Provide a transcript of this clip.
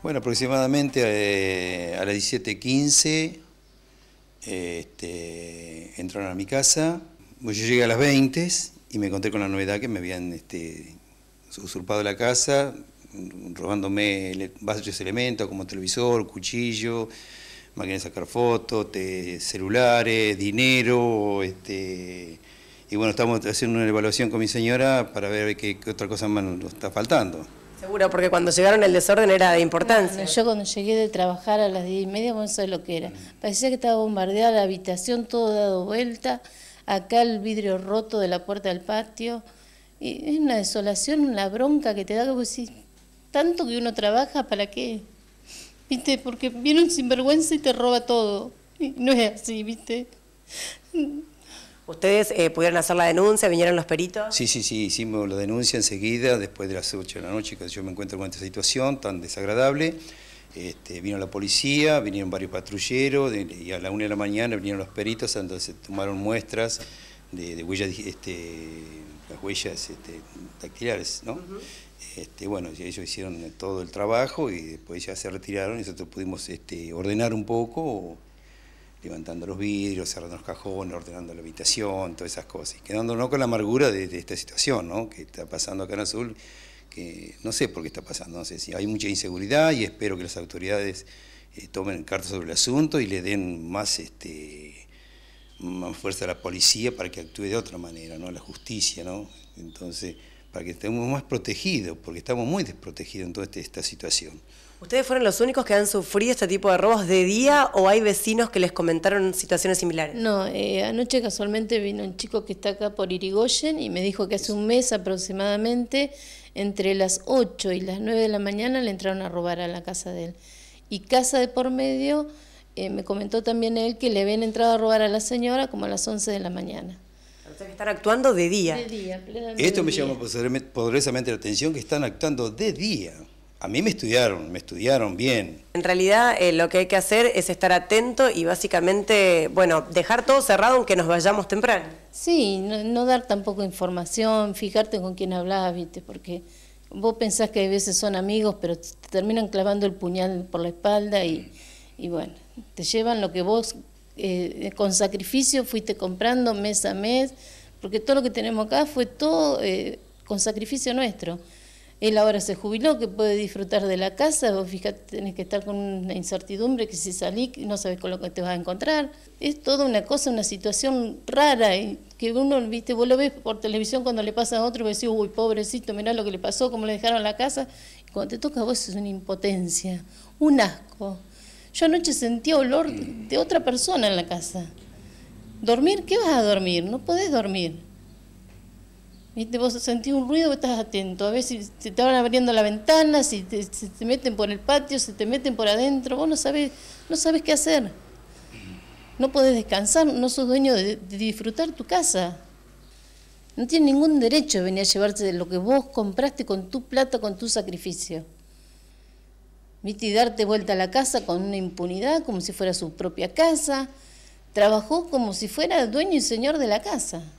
Bueno, aproximadamente eh, a las 17.15 este, entraron a mi casa. Yo llegué a las 20 y me encontré con la novedad que me habían este, usurpado la casa, robándome varios elementos como televisor, cuchillo, máquina de sacar fotos, celulares, dinero. Este, y bueno, estamos haciendo una evaluación con mi señora para ver qué otra cosa más nos está faltando. Seguro, porque cuando llegaron el desorden era de importancia. yo cuando llegué de trabajar a las diez y media, bueno, eso lo que era. Parecía que estaba bombardeada la habitación, todo dado vuelta, acá el vidrio roto de la puerta del patio. Y es una desolación, una bronca que te da, que vos tanto que uno trabaja, ¿para qué? ¿Viste? Porque viene un sinvergüenza y te roba todo. Y no es así, ¿viste? ¿Ustedes eh, pudieron hacer la denuncia? ¿Vinieron los peritos? Sí, sí, sí, hicimos la denuncia enseguida, después de las 8 de la noche, que yo me encuentro con esta situación tan desagradable. Este, vino la policía, vinieron varios patrulleros, y a la 1 de la mañana vinieron los peritos, entonces tomaron muestras de, huellas, este, las huellas este, dactilares, ¿no? Este, bueno, ellos hicieron todo el trabajo y después ya se retiraron y nosotros pudimos este, ordenar un poco levantando los vidrios, cerrando los cajones, ordenando la habitación, todas esas cosas. Y quedándonos con la amargura de, esta situación ¿no? que está pasando acá en Azul, que no sé por qué está pasando, no sé si hay mucha inseguridad y espero que las autoridades eh, tomen cartas sobre el asunto y le den más, este, más fuerza a la policía para que actúe de otra manera, ¿no? la justicia, ¿no? Entonces, para que estemos más protegidos, porque estamos muy desprotegidos en toda este, esta situación. ¿Ustedes fueron los únicos que han sufrido este tipo de robos de día o hay vecinos que les comentaron situaciones similares? No, eh, anoche casualmente vino un chico que está acá por Irigoyen y me dijo que hace un mes aproximadamente, entre las 8 y las 9 de la mañana, le entraron a robar a la casa de él. Y casa de por medio, eh, me comentó también él que le habían entrado a robar a la señora como a las 11 de la mañana. O que están actuando de día. De día, plenamente Esto me llama poderosamente la atención que están actuando de día a mí me estudiaron, me estudiaron bien. En realidad eh, lo que hay que hacer es estar atento y básicamente, bueno, dejar todo cerrado aunque nos vayamos temprano. Sí, no, dar tampoco información, fijarte con quién hablas, ¿viste? Porque vos pensás que a veces son amigos, pero te terminan clavando el puñal por la espalda y, y bueno, te llevan lo que vos eh, con sacrificio fuiste comprando mes a mes, porque todo lo que tenemos acá fue todo eh, con sacrificio nuestro él ahora se jubiló, que puede disfrutar de la casa, vos fíjate, tenés que estar con una incertidumbre que si salís no sabes con lo que te vas a encontrar. Es toda una cosa, una situación rara, y que uno, viste, vos lo ves por televisión cuando le pasa a otro y decís, uy, pobrecito, mirá lo que le pasó, cómo le dejaron la casa. Y cuando te toca a vos es una impotencia, un asco. Yo anoche sentí olor de otra persona en la casa. ¿Dormir? ¿Qué vas a dormir? No podés dormir. ¿Viste? Vos sentís un ruido, estás atento. A ver si se te van abriendo la ventana, si te, se te meten por el patio, se te meten por adentro. Vos no sabés, no sabés qué hacer. No podés descansar, no sos dueño de, disfrutar tu casa. No tiene ningún derecho de venir a llevarse de lo que vos compraste con tu plata, con tu sacrificio. ¿Viste? Y darte vuelta a la casa con una impunidad, como si fuera su propia casa. Trabajó como si fuera dueño y señor de la casa.